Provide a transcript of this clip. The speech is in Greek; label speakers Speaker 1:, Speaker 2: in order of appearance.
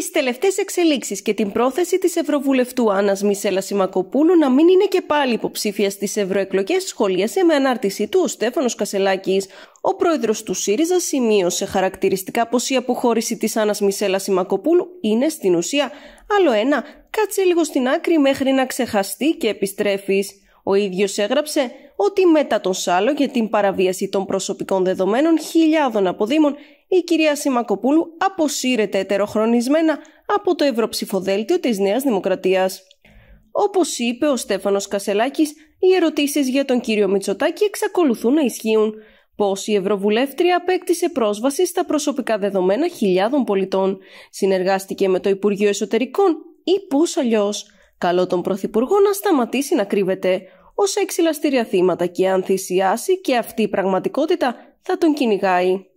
Speaker 1: τις τελευταίες εξελίξεις και την πρόθεση της Ευρωβουλευτού Άννας Μισέλα Σιμακοπούλου να μην είναι και πάλι υποψήφια στις ευρωεκλογές, σχολίασε με ανάρτησή του ο Στέφανος Κασελάκης. Ο πρόεδρος του ΣΥΡΙΖΑ σημείωσε χαρακτηριστικά πως η αποχώρηση της Άννας Μισέλα Σιμακοπούλου είναι στην ουσία άλλο ένα κάτσε λίγο στην άκρη μέχρι να ξεχαστεί και επιστρέφεις. Ο ίδιος έγραψε ότι μετά τον Σάλο για την παραβίαση των προσωπικών δεδομένων χιλιάδων αποδήμων η κυρία Σιμακοπούλου αποσύρεται ετεροχρονισμένα από το Ευρωψηφοδέλτιο της Νέας Δημοκρατίας. Όπως είπε ο Στέφανος Κασελάκης, οι ερωτήσεις για τον κύριο Μητσοτάκη εξακολουθούν να ισχύουν. Πώς η Ευρωβουλεύτρια απέκτησε πρόσβαση στα προσωπικά δεδομένα χιλιάδων πολιτών, συνεργάστηκε με το Υπουργείο Εσωτερικών ή πώς αλλιώς. Καλό τον Πρωθυπουργό να σταματήσει να κρύβεται ως έξυλα θύματα και αν θυσιάσει και αυτή η πραγματικότητα θα τον κυνηγάει.